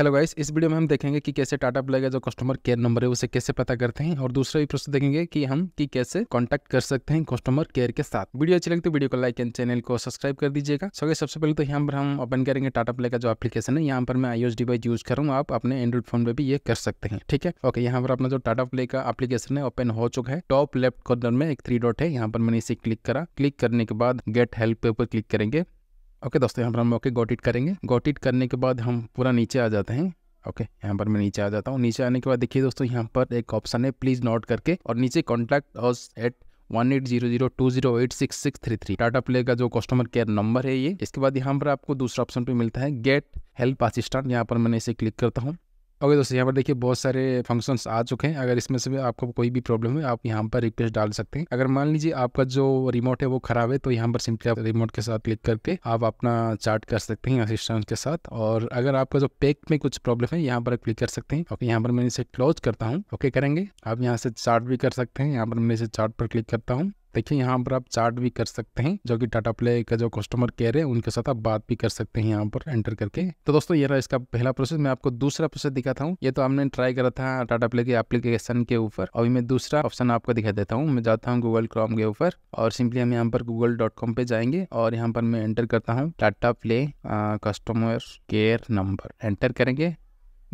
hello guys इस video में हम देखेंगे कि कैसे टाटा प्ले का जो कस्टमर केयर नंबर है उसे कैसे पता करते हैं और दूसरा भी प्रश्न देखेंगे कि हम कि कैसे कांटेक्ट कर सकते हैं कस्टमर केयर के साथ वीडियो अच्छी लगती है वीडियो को लाइक एंड चैनल को सब्सक्राइब कर दीजिएगा सो सबसे पहले तो यहाँ पर हम ओपन करेंगे टाटा प्ले का जो एप्लीकेशन है यहाँ पर मैं आईओ डिवाइस यूज कर रहा हूँ आप अपने एंड्रॉइड फोन में भी ये कर सकते हैं ठीक है ओके यहाँ पर अपना जो टाटा प्ले का एप्लीकेशन है ओपन हो चुका है टॉप लेफ्ट कॉर्नर में एक थ्री डॉट है यहाँ पर मैंने इसे क्लिक करा क्लिक करने के बाद गेट हेल्प पे ऊपर क्लिक करेंगे ओके दोस्तों यहाँ पर हम ओके गॉट इट करेंगे गॉट इट करने के बाद हम पूरा नीचे आ जाते हैं ओके okay, यहाँ पर मैं नीचे आ जाता हूँ नीचे आने के बाद देखिए दोस्तों यहाँ पर एक ऑप्शन है प्लीज़ नोट करके और नीचे contact us at one eight zero zero two zero eight six six three three Tata Play का जो कस्टमर केयर नंबर है ये इसके बाद यहाँ पर आपको दूसरा ऑप्शन पे मिलता है गेट हेल्प असिस्टेंट यहाँ पर मैंने इसे क्लिक करता हूँ ओके दोस्तों यहाँ पर देखिए बहुत सारे फंक्शंस आ चुके हैं अगर इसमें से भी आपको कोई भी प्रॉब्लम है आप यहाँ पर रिक्वेस्ट डाल सकते हैं अगर मान लीजिए आपका जो रिमोट है वो खराब है तो यहाँ पर सिंपली आप रिमोट के साथ क्लिक करके आप अपना चार्ट कर सकते हैं असिस्टेंट के साथ और अगर आपका जो पैक में कुछ प्रॉब्लम है यहाँ पर क्लिक कर सकते हैं ओके यहाँ पर मैं इसे क्लोज करता हूँ ओके करेंगे आप यहाँ से चार्ट भी कर सकते हैं यहाँ पर मैं इसे चार्ट पर क्लिक करता हूँ देखिए यहाँ पर आप चार्ट भी कर सकते हैं जो कि टाटा प्ले का जो कस्टमर केयर है उनके साथ आप बात भी कर सकते हैं यहाँ पर एंटर करके तो दोस्तों ये रहा इसका पहला प्रोसेस मैं आपको दूसरा प्रोसेस दिखाता हूँ ये तो हमने ट्राई करा था टाटा प्ले के एप्लीकेशन के ऊपर अभी मैं दूसरा ऑप्शन आपको दिखा देता हूँ मैं जाता हूँ गूगल क्रॉम के ऊपर और सिंपली हम यहाँ पर गूगल डॉट कॉम पे जाएंगे और यहाँ पर मैं एंटर करता हूँ Tata Play customer care number enter करेंगे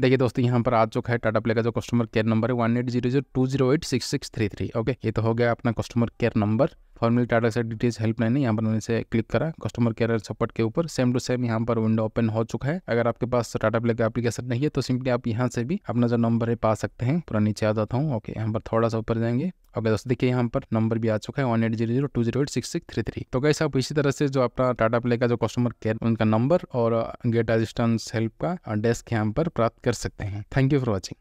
देखिए दोस्तों यहाँ पर आ चुका है टाटा प्ले का जो कस्टमर केयर नंबर है one eight zero zero two zero eight six six three three okay ये तो हो गया अपना customer care number formally Tata से डिटेल्स हेल्पलाइन है यहाँ पर मैंने इसे क्लिक करा कस्टमर केयर सपोर्ट के ऊपर सेम टू सेम यहाँ पर विंडो ओपन हो चुका है अगर आपके पास टाटा प्ले का एप्लीकेशन नहीं है तो सिंपली आप यहाँ से भी अपना जो नंबर है पा सकते हैं पूरा नीचे आ जाता हूँ ओके यहाँ पर थोड़ा सा ऊपर जाएंगे ओके दोस्तों देखिए यहाँ पर नंबर भी आ चुका है one eight zero zero two zero eight six six three three तो कैसे आप इसी तरह से जो अपना टाटा प्ले का जो कस्टमर केयर उनका नंबर और गेट असिस्टेंस हेल्प का डेस्क यहाँ पर प्राप्त कर सकते हैं थैंक यू फॉर वॉचिंग